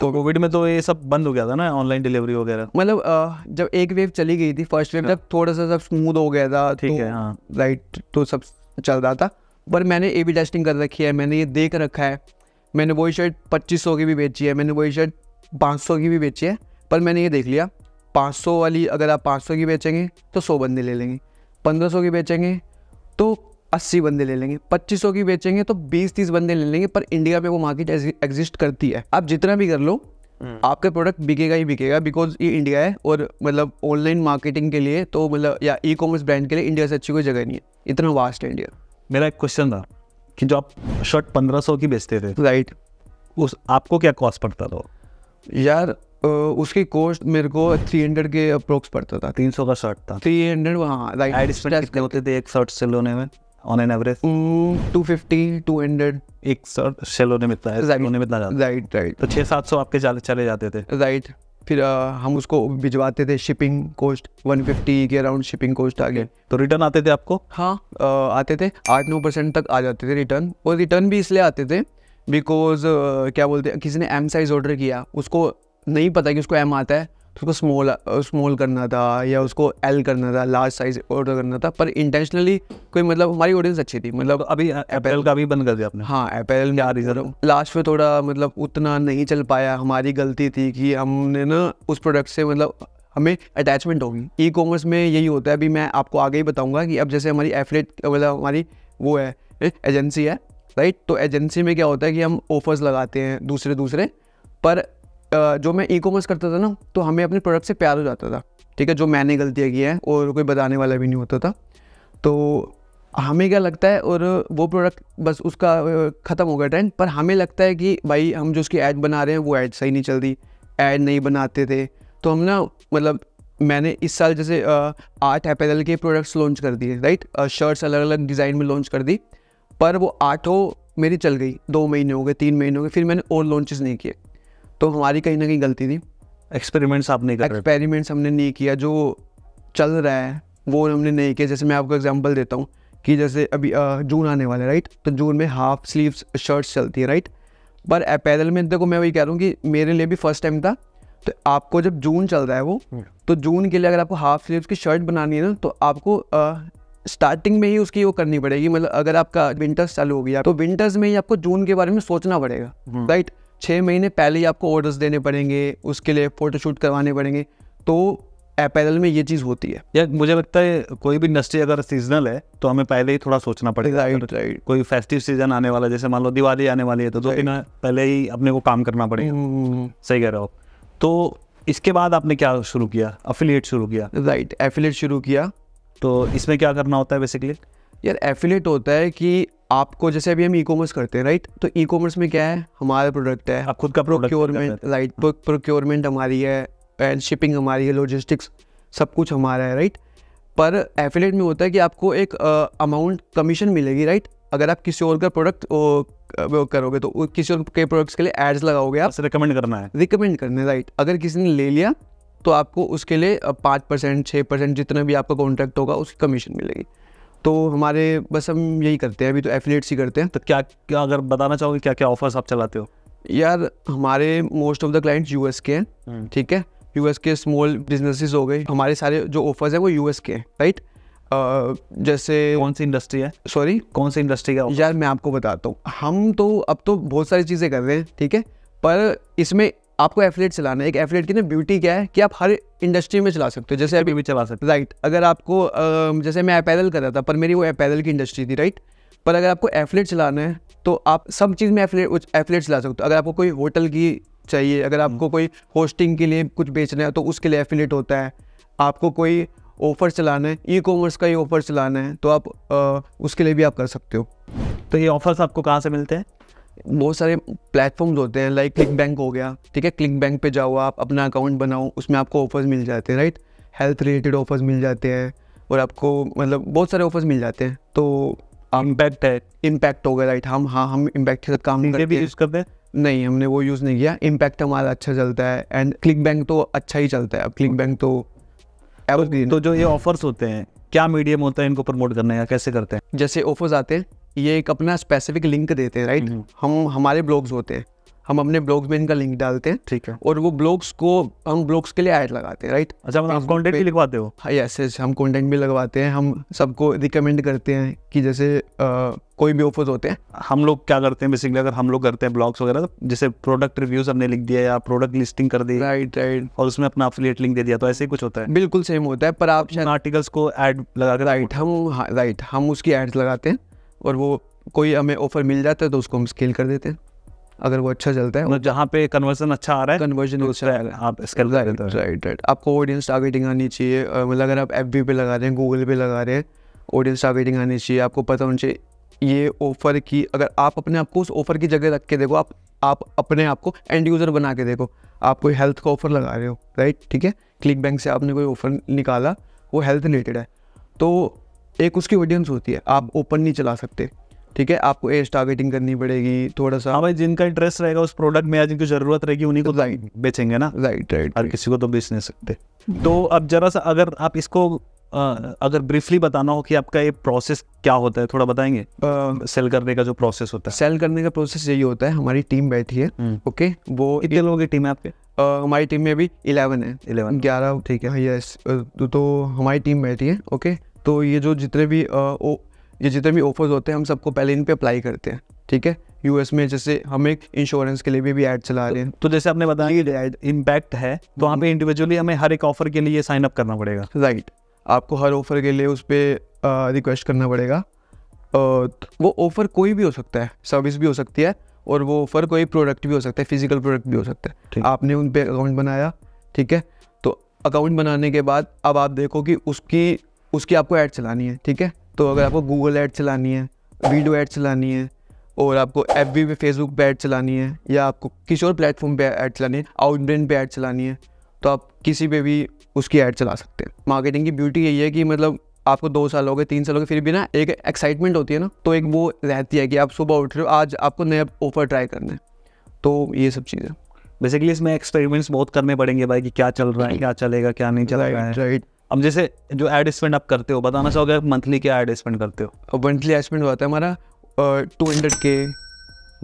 तो कोविड में तो ये सब बंद हो गया था ना ऑनलाइन डिलीवरी वगैरह मतलब जब एक वेव चली गई थी फर्स्ट वेव तक थोड़ा सा सब स्मूथ हो गया था ठीक तो, है हाँ राइट तो सब चल रहा था पर मैंने ए बी टेस्टिंग कर रखी है मैंने ये देख रखा है मैंने वही शर्ट पच्चीस सौ की भी बेची है मैंने वही शर्ट पाँच सौ की भी बेची है पर मैंने ये देख लिया पाँच सौ वाली अगर आप पाँच सौ की बेचेंगे तो सौ बंदे ले लेंगे पंद्रह सौ की बेचेंगे तो अस्सी बंदे ले लेंगे पच्चीसों की बेचेंगे तो बीस तीस बंदे ले लेंगे पर इंडिया में वो मार्केट एग्जिस्ट करती है आप जितना भी कर लो हम्म। आपका प्रोडक्ट बिकेगा ही बिकेगा बिकॉज ये इंडिया है और मतलब ऑनलाइन मार्केटिंग के लिए तो मतलब या ई कॉमर्स ब्रांड के लिए इंडिया से अच्छी कोई जगह नहीं है इतना वास्ट है इंडिया मेरा एक क्वेश्चन था कि जो आप शर्ट पंद्रह सौ की बेचते थे राइट उस आपको क्या कॉस्ट पड़ता था यार उसकी कॉस्ट मेरे को थ्री हंड्रेड के अप्रोक्स पड़ता था तीन सौ का शर्ट था थ्री हंड्रेड वहाँ राइट कितने होते थे एक शर्ट से लोने में on an average two fifty two hundred एक शर्ट सेलो ने मिलता है right. राइट राइट तो छः सात सौ आपके चले, चले जाते थे राइट right. फिर आ, uh, हम उसको भिजवाते थे शिपिंग कॉस्ट 150 के अराउंड शिपिंग कॉस्ट आ गए तो रिटर्न आते थे आपको हाँ आ, uh, आते थे आठ नौ परसेंट तक आ जाते थे रिटर्न और रिटर्न भी इसलिए आते थे बिकॉज uh, क्या बोलते हैं किसी ने एम साइज़ ऑर्डर किया उसको नहीं पता कि उसको एम आता है उसको स्मॉल स्मॉल करना था या उसको एल करना था लार्ज साइज ऑर्डर करना था पर इंटेंशनली कोई मतलब हमारी ऑडियंस अच्छी थी मतलब तो अभी एपेल का भी बंद कर दिया आपने हाँ एपेल में आ रही लास्ट में थोड़ा मतलब उतना नहीं चल पाया हमारी गलती थी कि हमने ना उस प्रोडक्ट से मतलब हमें अटैचमेंट होगी ई कॉमर्स में यही होता है अभी मैं आपको आगे ही बताऊंगा कि अब जैसे हमारी एफलेट मतलब हमारी वो है एजेंसी है राइट तो एजेंसी में क्या होता है कि हम ऑफर्स लगाते हैं दूसरे दूसरे पर जो मैं ई कॉमर्स करता था ना तो हमें अपने प्रोडक्ट से प्यार हो जाता था ठीक है जो मैंने गलतियाँ की हैं और कोई बताने वाला भी नहीं होता था तो हमें क्या लगता है और वो प्रोडक्ट बस उसका ख़त्म हो गया ट्रेंड पर हमें लगता है कि भाई हम जो उसकी ऐड बना रहे हैं वो ऐड सही नहीं चलती ऐड नहीं बनाते थे तो हम ना मतलब मैंने इस साल जैसे आठ अपैरल के प्रोडक्ट्स लॉन्च कर दिए राइट शर्ट्स अलग अलग डिज़ाइन में लॉन्च कर दी पर वो आठों मेरी चल गई दो महीने हो गए तीन महीने हो गए फिर मैंने और लॉन्चेस नहीं किए तो हमारी कहीं ना कहीं गलती थी एक्सपेरिमेंट्स आपने कर एक्सपेरिमेंट्स हमने नहीं किया जो चल रहा है वो हमने नहीं किया जैसे मैं आपको एग्जाम्पल देता हूँ कि जैसे अभी जून आने वाला है राइट तो जून में हाफ स्लीव्स शर्ट्स चलती है राइट पर पैदल में देखो मैं वही कह रहा हूँ कि मेरे लिए भी फर्स्ट टाइम था तो आपको जब जून चल रहा है वो hmm. तो जून के लिए अगर आपको हाफ स्लीव्स की शर्ट बनानी है ना तो आपको स्टार्टिंग में ही उसकी वो करनी पड़ेगी मतलब अगर आपका विंटर्स चालू हो गया तो विंटर्स में ही आपको जून के बारे में सोचना पड़ेगा राइट hmm. right? छः महीने पहले ही आपको ऑर्डर्स देने पड़ेंगे उसके लिए फ़ोटोशूट करवाने पड़ेंगे तो अपैरल में ये चीज़ होती है यार मुझे लगता है कोई भी इंडस्ट्री अगर सीजनल है तो हमें पहले ही थोड़ा सोचना पड़ेगा राइट राइट कोई फेस्टिव सीजन आने वाला जैसे मान लो दिवाली आने वाली है तो दो दिन पहले ही अपने को काम करना पड़ेगा हम्म, हम्म, हम्म, सही कह रहे हो तो इसके बाद आपने क्या शुरू किया अफिलिएट शुरू किया राइट एफिलेट शुरू किया तो इसमें क्या करना होता है बेसिकली यार एफिलेट होता है कि आपको जैसे अभी हम ई कॉमर्स करते हैं राइट तो ई कॉमर्स में क्या है हमारा प्रोडक्ट है आप खुद का प्रोक्योरमेंट राइट प्रोक्योरमेंट हमारी है एंड शिपिंग हमारी है लॉजिस्टिक्स सब कुछ हमारा है राइट पर एफिलेट में होता है कि आपको एक अमाउंट कमीशन मिलेगी राइट अगर आप किसी और का प्रोडक्ट करोगे तो किसी और के प्रोडक्ट्स के लिए एड्स लगाओगे आप रिकमेंड करना है रिकमेंड करना है राइट अगर किसी ने ले लिया तो आपको उसके लिए पाँच परसेंट छः परसेंट जितना भी आपका कॉन्ट्रैक्ट होगा उसकी कमीशन मिलेगी तो हमारे बस हम यही करते हैं अभी तो एफिलेट्स ही करते हैं तो क्या क्या अगर बताना चाहोगे क्या क्या ऑफर्स आप चलाते हो यार हमारे most of the clients US के हैं हम्म। ठीक है यूएस के स्मॉल बिजनेसेस हो गए हमारे सारे जो ऑफर्स हैं वो यूएस के हैं राइट जैसे कौन सी इंडस्ट्री है सॉरी कौन सी इंडस्ट्री का यार मैं आपको बताता हूँ हम तो अब तो बहुत सारी चीज़ें कर रहे हैं ठीक है पर इसमें आपको एफिलेट चलाना है एक एफिलेट की ना ब्यूटी क्या है कि आप हर इंडस्ट्री में चला सकते हो जैसे अभी भी चला सकते राइट अगर आपको जैसे मैं अपैरल कर रहा था पर मेरी वो अपैरल की इंडस्ट्री थी राइट पर अगर आपको एफिलेट चलाना है तो आप सब चीज़ में एफिलेट एफिलेट चला सकते हो अगर आपको कोई होटल की चाहिए अगर हम्म। आपको कोई होस्टिंग के लिए कुछ बेचना है तो उसके लिए एफिलेट होता है आपको कोई ऑफ़र चलाना है ई कॉमर्स का ही ऑफ़र चलाना है तो आप उसके लिए भी आप कर सकते हो तो ये ऑफ़र्स आपको कहाँ से मिलते हैं बहुत सारे प्लेटफॉर्म्स होते हैं लाइक क्लिक बैंक हो गया ठीक है क्लिक बैंक पे जाओ आप अपना अकाउंट बनाओ उसमें आपको ऑफर्स मिल जाते हैं राइट हेल्थ रिलेटेड ऑफर्स मिल जाते हैं और आपको मतलब बहुत सारे ऑफर्स मिल जाते हैं तो इम्पैक्ट है इम्पैक्ट हो गया राइट हम हाँ हम इम्पैक्ट के साथ काम करते भी यूज़ करते हैं नहीं हमने वो यूज़ नहीं किया इम्पैक्ट हमारा अच्छा चलता है एंड क्लिक बैंक तो अच्छा ही चलता है अब क्लिक बैंक तो तो, तो जो ये ऑफर्स होते हैं क्या मीडियम होता है इनको प्रमोट करने का कैसे करते हैं जैसे ऑफर्स आते हैं ये एक अपना स्पेसिफिक लिंक देते हैं राइट हम्म। हम हमारे ब्लॉग्स होते हैं हम अपने ब्लॉग्स में इनका लिंक डालते हैं ठीक है और वो ब्लॉग्स को हम ब्लॉग्स के लिए ऐड लगाते हैं राइट अच्छा मतलब कंटेंट भी लगवाते हो यस हाँ, यस हम कंटेंट भी लगवाते हैं हम सबको रिकमेंड करते हैं कि जैसे आ, कोई भी ऑफर्स होते हैं हम लोग क्या करते हैं बेसिकली अगर हम लोग करते हैं ब्लॉग्स वगैरह तो जैसे प्रोडक्ट रिव्यूज हमने लिख दिया या प्रोडक्ट लिस्टिंग कर दी राइट राइट और उसमें अपना अपलेट लिंक दे दिया तो ऐसे ही कुछ होता है बिल्कुल सेम होता है पर आप आर्टिकल्स को एड लगा राइट हम राइट हाँ, हम उसकी एड्स लगाते हैं और वो कोई हमें ऑफर मिल जाता है तो उसको हम स्केल कर देते हैं अगर वो अच्छा चलता है मतलब जहाँ पे कन्वर्जन अच्छा आ रहा है कन्वर्जन तो अच्छा है आप स्केल कर देते हैं राइट राइट आपको ऑडियंस टारगेटिंग आनी चाहिए मतलब अगर आप एफ पे लगा रहे हैं गूगल पे लगा रहे हैं ऑडियंस टारगेटिंग आनी चाहिए आपको पता होना चाहिए ये ऑफ़र की अगर आप अपने आप को उस ऑफ़र की जगह रख के देखो आप आप अपने आप को एंड यूज़र बना के देखो आप कोई हेल्थ का ऑफ़र लगा रहे हो राइट ठीक है क्लिक बैंक से आपने कोई ऑफ़र निकाला वो हेल्थ रिलेटेड है तो एक उसकी ऑडियंस होती है आप ओपन नहीं चला सकते ठीक है आपको एज टारगेटिंग करनी पड़ेगी थोड़ा सा हाँ भाई जिनका इंटरेस्ट रहेगा उस प्रोडक्ट में या जिनकी जरूरत रहेगी उन्हीं को राइट बेचेंगे ना राइट राइट हर किसी को तो बेच नहीं सकते तो अब जरा सा अगर आप इसको आ, अगर ब्रीफली बताना हो कि आपका ये प्रोसेस क्या होता है थोड़ा बताएंगे आ, सेल करने का जो प्रोसेस होता है सेल करने का प्रोसेस यही होता है हमारी टीम बैठी है ओके हम्म। वो कितने लोगों की टीम है आपके हमारी टीम में अभी इलेवन है इलेवन ग्यारह ठीक है यस तो, तो हमारी टीम बैठी है ओके तो ये जो जितने भी आ, ओ ये जितने भी ऑफर्स होते हैं हम सबको पहले इन पे अप्लाई करते हैं ठीक है यूएस में जैसे हम एक इंश्योरेंस के लिए भी, भी ऐड चला रहे हैं तो जैसे आपने बताया इम्पैक्ट है तो वहाँ पे इंडिविजुअली हमें हर एक ऑफर के लिए साइन अप करना पड़ेगा राइट आपको हर ऑफर के लिए उस पर रिक्वेस्ट करना पड़ेगा वो ऑफर कोई भी हो सकता है सर्विस भी हो सकती है और वो ऑफर कोई प्रोडक्ट भी हो सकता है फिजिकल प्रोडक्ट भी हो सकता है आपने उन पर अकाउंट बनाया ठीक है तो अकाउंट बनाने के बाद अब आप देखो कि उसकी उसकी आपको ऐड चलानी है ठीक है तो अगर आपको गूगल ऐड चलानी है वीडियो ऐड चलानी है और आपको एफ बी पे फेसबुक पे ऐड चलानी है या आपको किसी और प्लेटफॉर्म पे ऐड चलानी है आउटब्रेन पे ऐड चलानी है तो आप किसी पे भी उसकी ऐड चला सकते हैं मार्केटिंग की ब्यूटी यही है कि मतलब आपको दो साल हो गए तीन साल हो गए फिर भी ना एक एक्साइटमेंट होती है ना तो एक वो रहती है कि आप सुबह उठ रहे हो आज आपको नया ऑफर ट्राई करना है तो ये सब चीज़ें बेसिकली इसमें एक्सपेरिमेंट्स बहुत करने पड़ेंगे भाई कि क्या चल रहा है क्या चलेगा क्या नहीं चल रहा है राइट अब जैसे जो एड स्पेंड आप करते हो बताना चाहोगे आप मंथली क्या एड स्पेंड करते हो मंथली एड स्पेंड होता है हमारा टू हंड्रेड के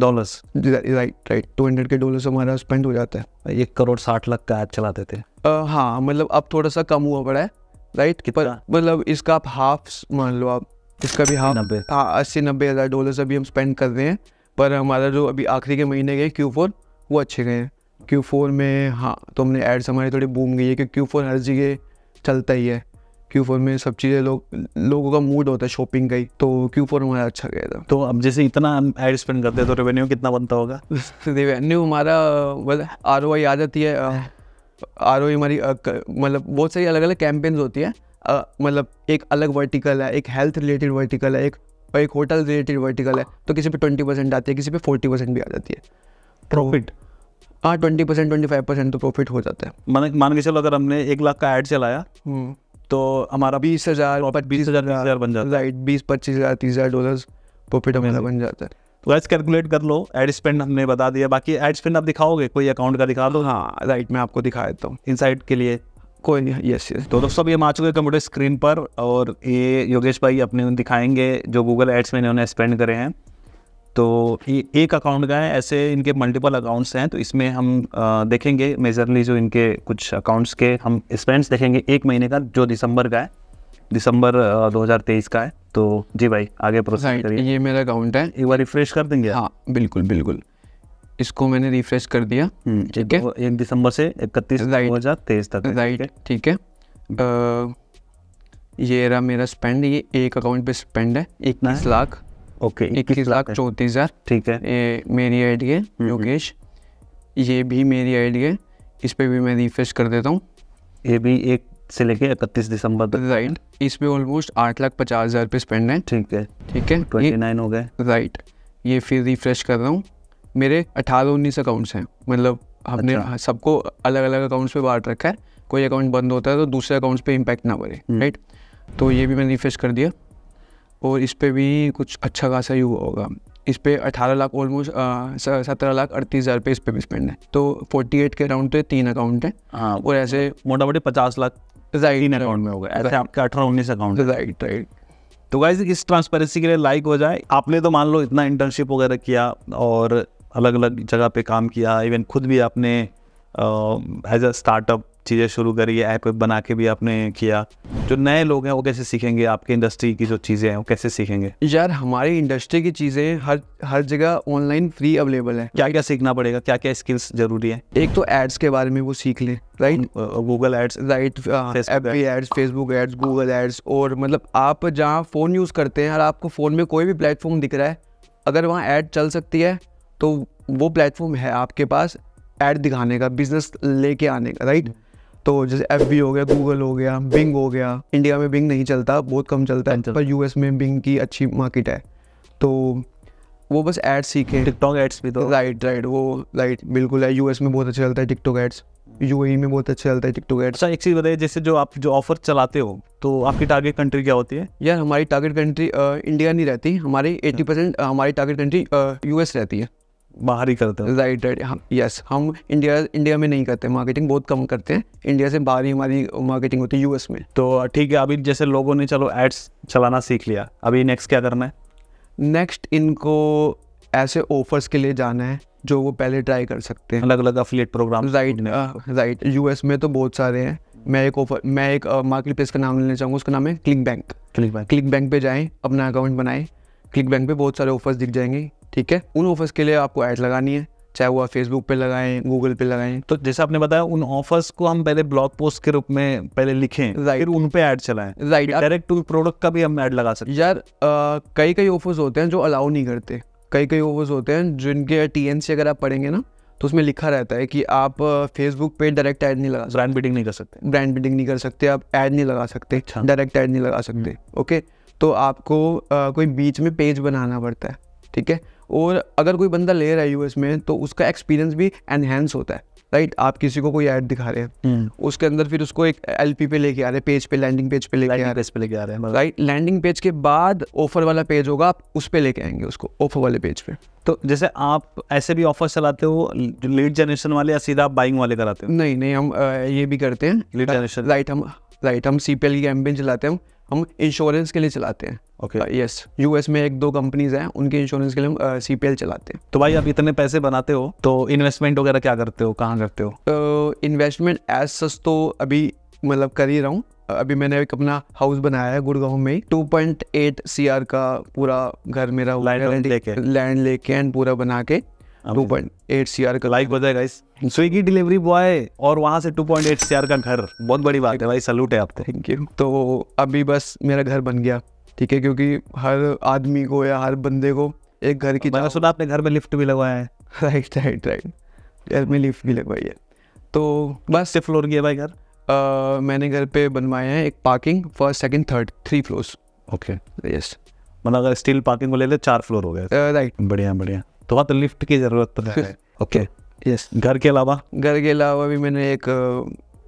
dollars right right two hundred के डॉलर्स हमारा स्पेंड हो जाता है एक करोड़ साठ लाख का एड चलाते थे uh, हाँ मतलब अब थोड़ा सा कम हुआ पड़ा है राइट मतलब इसका आप हाफ मान लो आप इसका भी हाफ नब्बे हाँ अस्सी नब्बे हज़ार डॉलर्स अभी हम स्पेंड कर रहे हैं पर हमारा जो अभी आखिरी के महीने गए क्यू फोर वो अच्छे गए हैं क्यू फोर में हाँ तो हमने एड्स हमारी थोड़ी बूम गई है क्योंकि क्यू फोर हर जगह चलता ही है क्यू फोर में सब चीज़ें लोग लोगों का मूड होता है शॉपिंग का ही तो क्यू फोर हमारा अच्छा गया था तो अब जैसे इतना एड स्पेंड करते हैं तो रेवेन्यू कितना बनता होगा रेवेन्यू हमारा मतलब आर ओ आई आ जाती है आर ओ आई हमारी मतलब बहुत सारी अलग अलग कैंपेन्स होती है मतलब एक अलग वर्टिकल है एक हेल्थ रिलेटेड वर्टिकल है एक एक होटल रिलेटेड वर्टिकल है तो किसी पे ट्वेंटी परसेंट आती है किसी पे फोर्टी परसेंट भी आ जाती है प्रॉफिट हाँ twenty percent twenty five percent तो प्रॉफिट हो जाता है मान मान के चलो अगर हमने एक लाख का ऐड चलाया हम्म। तो हमारा बीस हज़ार बीस हज़ार हज़ार बन जाता है राइट बीस पच्चीस हज़ार तीस हज़ार डॉलर प्रॉफिट हमारा बन जाता है तो वैसे कैलकुलेट कर लो एड स्पेंड हमने बता दिया बाकी एड स्पेंड आप दिखाओगे कोई अकाउंट का दिखा दो हाँ राइट मैं आपको दिखा देता हूँ इनसाइट के लिए कोई नहीं यस यस तो दोस्तों अभी हम आ चुके हैं कंप्यूटर स्क्रीन पर और ये योगेश भाई अपने दिखाएंगे जो गूगल एड्स में इन्होंने स्पेंड करे हैं तो ये एक अकाउंट का है ऐसे इनके मल्टीपल अकाउंट्स हैं तो इसमें हम आ, देखेंगे मेजरली जो इनके कुछ अकाउंट्स के हम स्पेंड्स देखेंगे एक महीने का जो दिसंबर का है दिसंबर 2023 का है तो जी भाई आगे प्रोसेस करिए ये मेरा अकाउंट है एक बार रिफ्रेश कर देंगे हाँ बिल्कुल बिल्कुल इसको मैंने रिफ्रेश कर दिया हम्म, ठीक है एक दिसंबर से इकतीस दो हज़ार तेईस तक राइट ठीक है ये रहा मेरा स्पेंड ये एक अकाउंट पे स्पेंड है इक्कीस लाख ओके इक्कीस लाख चौंतीस हजार ठीक है ये मेरी आईडी है हम्म, हम्म। योगेश ये भी मेरी आईडी है इस पर भी मैं रिफ्रेश कर देता हूँ ये भी एक से लेके इकतीस दिसंबर तक राइट इस पर ऑलमोस्ट आठ लाख पचास हज़ार रुपये स्पेंड है ठीक है ठीक है ट्वेंटी नाइन हो गए राइट ये फिर रिफ्रेश कर रहा हूँ मेरे अठारह उन्नीस अकाउंट्स हैं मतलब हमने अच्छा। सबको अलग अलग अकाउंट्स पे बांट रखा है कोई अकाउंट बंद होता है तो दूसरे अकाउंट्स पे इम्पैक्ट ना पड़े राइट हम्म। तो ये भी मैंने रिफ्रेश कर दिया और इस पर भी कुछ अच्छा खासा ही हुआ होगा इस पर अठारह लाख ऑलमोस्ट सत्रह लाख अड़तीस हज़ार रुपये इस पर भी स्पेंड है तो फोर्टी एट के अराउंड पे तीन अकाउंट हैं हाँ और ऐसे मोटा मोटी पचास लाख राइट अकाउंट में होगा ऐसे आपके अठारह उन्नीस अकाउंट राइट राइट तो गाइज इस ट्रांसपेरेंसी के लिए लाइक हो जाए आपने तो मान लो इतना इंटर्नशिप वगैरह किया और अलग अलग जगह पे काम किया इवन खुद भी आपने एज अ स्टार्टअप चीज़ें शुरू करी है ऐप बना के भी आपने किया जो नए लोग हैं वो कैसे सीखेंगे आपके इंडस्ट्री की जो चीज़ें हैं वो कैसे सीखेंगे यार हमारी इंडस्ट्री की चीज़ें हर हर जगह ऑनलाइन फ्री अवेलेबल है क्या क्या सीखना पड़ेगा क्या क्या स्किल्स जरूरी है एक तो एड्स के बारे में वो सीख लें right Google ads right ads Facebook ads Google ads और मतलब आप जहाँ फ़ोन यूज़ करते हैं और आपको फ़ोन में कोई भी प्लेटफॉर्म दिख रहा है अगर वहाँ ऐड चल सकती है तो वो प्लेटफॉर्म है आपके पास ऐड दिखाने का बिजनेस लेके आने का राइट तो जैसे एफ हो गया गूगल हो गया बिंग हो गया इंडिया में बिंग नहीं चलता बहुत कम चलता है पर यूएस में बिंग की अच्छी मार्केट है तो वो बस एड्स सीखे टिकटॉक एड्स भी तो राइट राइट वो राइट बिल्कुल है यूएस में बहुत अच्छा चलता है टिकटॉक एड्स यू में बहुत अच्छा चलता है टिकटॉक एड्स एक चीज़ बताइए जैसे जो आप जो ऑफर चलाते हो तो आपकी टारगेट कंट्री क्या होती है यार हमारी टारगेट कंट्री इंडिया नहीं रहती हमारी एट्टी परसेंट हमारी टारगेट कंट्री यू रहती है बाहर ही करते हैं राइट राइट हम यस हम इंडिया इंडिया में नहीं करते मार्केटिंग बहुत कम करते हैं इंडिया से बाहर ही हमारी मार्केटिंग होती है यूएस में तो ठीक है अभी जैसे लोगों ने चलो एड्स चलाना सीख लिया अभी नेक्स्ट क्या करना है नेक्स्ट इनको ऐसे ऑफर्स के लिए जाना है जो वो पहले ट्राई कर सकते हैं अलग अलग affiliate program right right US में तो बहुत सारे हैं मैं एक ऑफर मैं एक मार्केट प्लेस का नाम लेना चाहूँगा उसका नाम है ClickBank ClickBank ClickBank पे जाएँ अपना अकाउंट बनाएं क्लिक बैंक पर बहुत सारे ऑफर्स दिख जाएंगे ठीक है उन ऑफर्स के लिए आपको ऐड लगानी है चाहे वो आप फेसबुक पे लगाएं गूगल पे लगाएं तो जैसे आपने बताया उन ऑफर्स को हम पहले ब्लॉग पोस्ट के रूप में पहले लिखें right. फिर उन पे ऐड चलाएं राइट डायरेक्ट टू प्रोडक्ट का भी हम ऐड लगा सकते यार कई कई ऑफर्स होते हैं जो अलाउ नहीं करते कई कई ऑफर्स होते हैं जिनके टी अगर आप पढ़ेंगे ना तो उसमें लिखा रहता है कि आप फेसबुक पे डायरेक्ट ऐड नहीं लगा सकते ब्रांड बिल्डिंग नहीं कर सकते ब्रांड बिल्डिंग नहीं कर सकते आप ऐड नहीं लगा सकते डायरेक्ट अच्छा। ऐड नहीं लगा सकते ओके हम्म। तो आपको कोई बीच में पेज बनाना पड़ता है ठीक है और अगर कोई बंदा ले रहा है यूएस में तो उसका एक्सपीरियंस भी एनहेंस होता है राइट आप किसी को कोई ऐड दिखा रहे हैं हम्म। उसके अंदर फिर उसको एक एलपी पे लेके आ रहे हैं पेज पे लैंडिंग पेज पे लेके आ रहे हैं लेके आ रहे हैं राइट लैंडिंग पेज के बाद ऑफर वाला पेज होगा आप उस पर लेके आएंगे उसको ऑफर वाले पेज पे तो जैसे आप ऐसे भी ऑफर चलाते हो लीड जनरेशन वाले या सीधा आप बाइंग वाले कराते हो नहीं नहीं हम ये भी करते हैं लीड जनरेशन राइट हम राइट हम सी पी एल की कैंपेन चलाते हैं हम इंश्योरेंस के लिए चलाते हैं ओके यस यूएस में एक दो कंपनीज हैं उनके इंश्योरेंस के लिए हम सी uh, चलाते हैं तो भाई आप इतने पैसे बनाते हो तो इन्वेस्टमेंट वगैरह क्या करते हो कहाँ करते हो इन्वेस्टमेंट एज सच तो अभी मतलब कर ही रहा हूँ uh, अभी मैंने एक अपना हाउस बनाया है गुड़गांव में 2.8 सीआर का पूरा घर मेरा लैंड लेके लैंड लेके एंड पूरा बना के two point eight C R का लाइक बताए गाइस स्विगी डिलीवरी बॉय और वहाँ से 2.8 पॉइंट का घर बहुत बड़ी बात है भाई सलूट है आप थैंक यू तो अभी बस मेरा घर बन गया ठीक है क्योंकि हर आदमी को या हर बंदे को एक घर की मैंने सुना आपने घर में लिफ्ट भी लगवाया है राइट राइट राइट घर में लिफ्ट भी लगवाई है तो बस से फ्लोर किया भाई घर मैंने घर पे बनवाए हैं एक parking first second third three floors okay yes मतलब अगर स्टील पार्किंग को ले ले चार फ्लोर हो गए राइट बढ़िया बढ़िया तो वहाँ तो लिफ्ट की ज़रूरत तो है ओके यस घर के अलावा घर के अलावा भी मैंने एक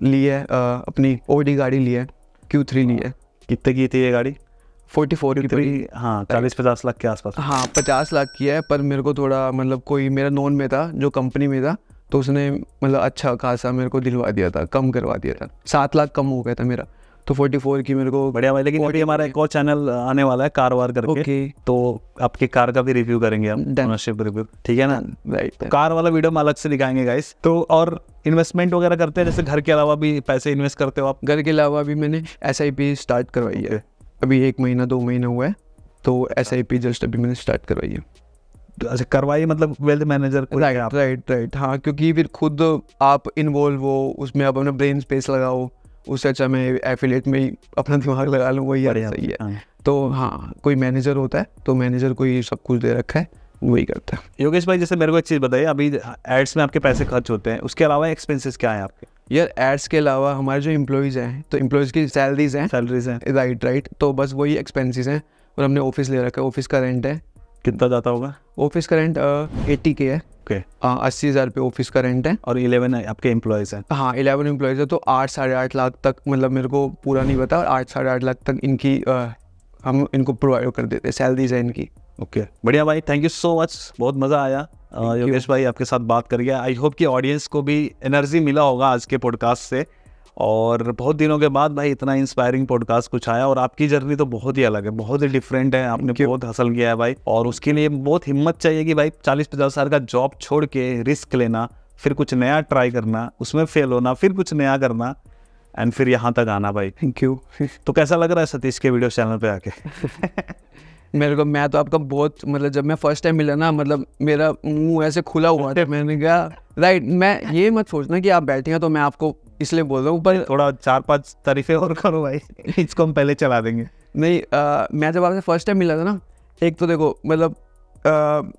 ली है अपनी ओडी गाड़ी ली है क्यू थ्री ली है हाँ। कितने की थी ये गाड़ी फोर्टी फोर की हाँ चालीस पचास लाख के आसपास हाँ पचास लाख की है पर मेरे को थोड़ा मतलब कोई मेरा नॉन में था जो कंपनी में था तो उसने मतलब अच्छा खासा मेरे को दिलवा दिया था कम करवा दिया था सात लाख कम हो गया था मेरा तो 44 की मेरे को बढ़िया लेकिन अभी हमारा एक और चैनल आने वाला है कार वार करके okay. तो आपके कार का भी रिव्यू करेंगे हम ओनरशिप रिव्यू ठीक है ना राइट तो कार वाला वीडियो हम अलग से दिखाएंगे गाइस तो और इन्वेस्टमेंट वगैरह करते हैं जैसे घर के अलावा भी पैसे इन्वेस्ट करते हो आप घर के अलावा भी मैंने एस स्टार्ट करवाई है अभी एक महीना दो महीना हुआ है तो एस जस्ट अभी मैंने स्टार्ट करवाई है अच्छा करवाई मतलब wealth manager right right right हाँ क्योंकि फिर खुद आप इन्वॉल्व हो उसमें आप अपना ब्रेन स्पेस लगाओ उससे अच्छा मैं एफिलेट में ही अपना दिमाग लगा लूँगा यार सही है तो हाँ कोई मैनेजर होता है तो मैनेजर को ये सब कुछ दे रखा है वही करता है योगेश भाई जैसे मेरे को एक चीज़ बताइए अभी एड्स में आपके पैसे खर्च होते हैं उसके अलावा एक्सपेंसेस क्या है आपके यार एड्स के अलावा हमारे जो इम्प्लॉयज़ हैं तो इम्प्लॉयज़ की सैलरीज हैं सैलरीज हैं राइट राइट तो बस वही एक्सपेंसिस हैं और हमने ऑफिस ले रखा है ऑफिस का रेंट है कितना जाता होगा ऑफिस का रेंट एट्टी के है ओके अस्सी हज़ार रुपये ऑफिस का रेंट है और इलेवन आपके एम्प्लॉयज़ है हाँ इलेवन एम्प्लॉयज़ है तो आठ साढ़े आठ लाख तक मतलब मेरे को पूरा नहीं पता और आठ साढ़े आठ लाख तक इनकी आ, हम इनको प्रोवाइड कर देते हैं सैलरीज है इनकी ओके okay. बढ़िया भाई थैंक यू सो मच बहुत मज़ा आया योगेश भाई आपके साथ बात कर गया आई होप कि ऑडियंस को भी एनर्जी मिला होगा आज के पॉडकास्ट से और बहुत दिनों के बाद भाई इतना इंस्पायरिंग पॉडकास्ट कुछ आया और आपकी जर्नी तो बहुत ही अलग है बहुत ही डिफरेंट है आपने बहुत हसल किया है भाई और उसके लिए बहुत हिम्मत चाहिए कि भाई चालीस पचास साल का जॉब छोड़ के रिस्क लेना फिर कुछ नया ट्राई करना उसमें फेल होना फिर कुछ नया करना एंड फिर यहाँ तक आना भाई थैंक यू तो कैसा लग रहा है सतीश के वीडियो चैनल पे आके मेरे को मैं तो आपका बहुत मतलब जब मैं फर्स्ट टाइम मिला ना मतलब मेरा मुंह ऐसे खुला हुआ था मैंने कहा राइट मैं ये मत सोचना कि आप बैठे हैं तो मैं आपको इसलिए बोल रहा हूँ ऊपर थोड़ा चार पांच तरीके और करो भाई इसको हम पहले चला देंगे नहीं आ, मैं जब आपसे फर्स्ट टाइम मिला था ना एक तो देखो मतलब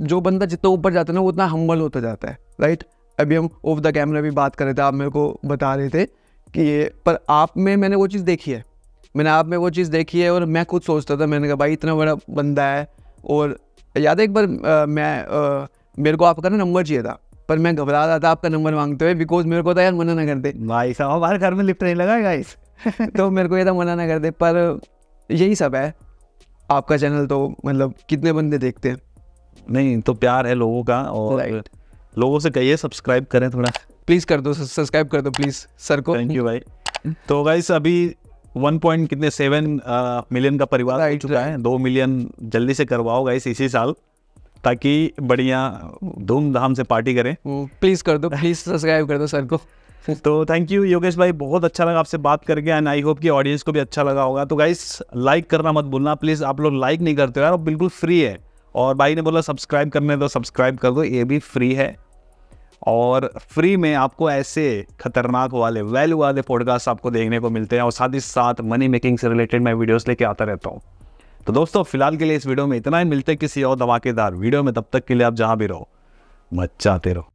जो बंदा जितना ऊपर जाता है ना वो उतना हम्बल होता जाता है राइट अभी हम ऑफ द कैमरा भी बात कर रहे थे आप मेरे को बता रहे थे कि ये पर आप में मैंने वो चीज़ देखी है मैंने आप में वो चीज़ देखी है और मैं खुद सोचता था मैंने कहा भाई इतना बड़ा बंदा है और याद है एक बार आ, मैं आ, मेरे को आपका ना नंबर चाहिए था पर मैं घबरा रहा था आपका नंबर मांगते हुए बिकॉज मेरे को था तो यार मना ना कर दे भाई साहब हमारे घर में लिफ्ट नहीं लगा गाइस तो मेरे को ये था तो मना ना कर दे पर यही सब है आपका चैनल तो मतलब कितने बंदे देखते हैं नहीं तो प्यार है लोगों का और right. लोगों से कहिए सब्सक्राइब करें थोड़ा प्लीज़ कर दो सब्सक्राइब कर दो प्लीज़ सर को थैंक यू भाई तो गाइस अभी वन पॉइंट कितने सेवन मिलियन uh, का परिवार right, चुका right. है दो मिलियन जल्दी से करवाओ गाइस इसी साल ताकि बढ़िया धूमधाम से पार्टी करें प्लीज़ कर दो प्लीज़ सब्सक्राइब कर दो सर को तो थैंक यू योगेश भाई बहुत अच्छा लगा आपसे बात करके एंड आई होप कि ऑडियंस को भी अच्छा लगा होगा तो गाइस लाइक करना मत भूलना प्लीज़ आप लोग लाइक नहीं करते यार बिल्कुल फ्री है और भाई ने बोला सब्सक्राइब करने तो सब्सक्राइब कर दो ये भी फ्री है और फ्री में आपको ऐसे खतरनाक वाले वैल्यू वाले पॉडकास्ट आपको देखने को मिलते हैं और साथ ही साथ मनी मेकिंग से रिलेटेड मैं वीडियोस लेके आता रहता हूँ तो दोस्तों फिलहाल के लिए इस वीडियो में इतना ही मिलते किसी और धमाकेदार वीडियो में तब तक के लिए आप जहाँ भी रहो मचाते रहो